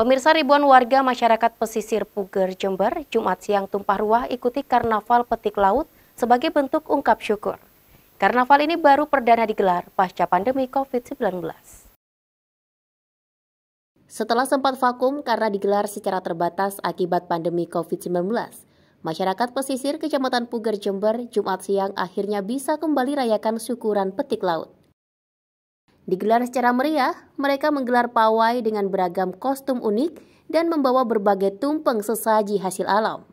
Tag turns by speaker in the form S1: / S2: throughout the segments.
S1: Pemirsa ribuan warga masyarakat pesisir Puger Jember Jumat siang tumpah ruah ikuti karnaval petik laut sebagai bentuk ungkap syukur. Karnaval ini baru perdana digelar pasca pandemi COVID-19. Setelah sempat vakum karena digelar secara terbatas akibat pandemi COVID-19, masyarakat pesisir Kecamatan Puger Jember Jumat siang akhirnya bisa kembali rayakan syukuran petik laut. Digelar secara meriah, mereka menggelar pawai dengan beragam kostum unik dan membawa berbagai tumpeng sesaji hasil alam.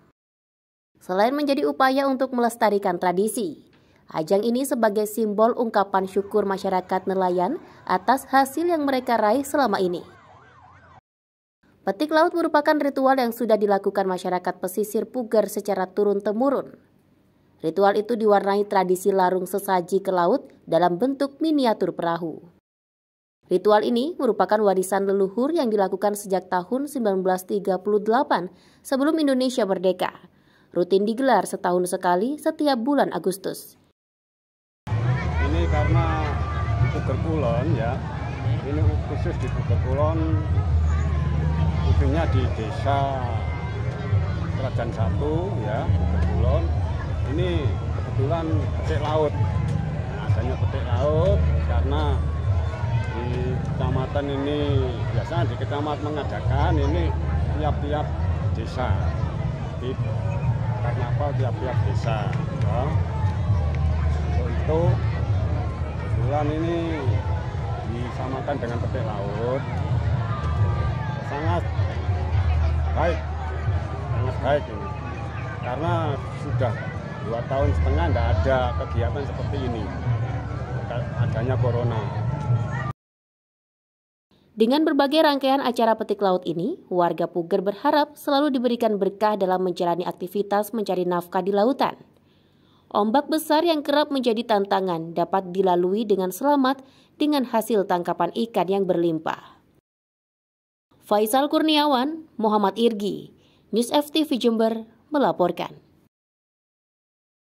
S1: Selain menjadi upaya untuk melestarikan tradisi, ajang ini sebagai simbol ungkapan syukur masyarakat nelayan atas hasil yang mereka raih selama ini. Petik laut merupakan ritual yang sudah dilakukan masyarakat pesisir Puger secara turun-temurun. Ritual itu diwarnai tradisi larung sesaji ke laut dalam bentuk miniatur perahu. Ritual ini merupakan warisan leluhur yang dilakukan sejak tahun 1938 sebelum Indonesia merdeka. Rutin digelar setahun sekali setiap bulan Agustus.
S2: Ini karena Puger Kulon ya, ini khusus di Puger Kulon, khususnya di desa Kerajaan Satu ya, Puger Kulon. Ini kebetulan cek laut, kegiatan ini biasa di kecamatan mengadakan ini tiap-tiap desa di karnaval tiap-tiap desa ya. itu kebetulan ini disamakan dengan petik laut sangat baik sangat baik ini karena sudah dua tahun setengah tidak ada kegiatan seperti ini adanya corona
S1: dengan berbagai rangkaian acara petik laut ini, warga Puger berharap selalu diberikan berkah dalam menjalani aktivitas mencari nafkah di lautan. Ombak besar yang kerap menjadi tantangan dapat dilalui dengan selamat dengan hasil tangkapan ikan yang berlimpah. Faisal Kurniawan, Muhammad Irgi, News FTV Jember melaporkan.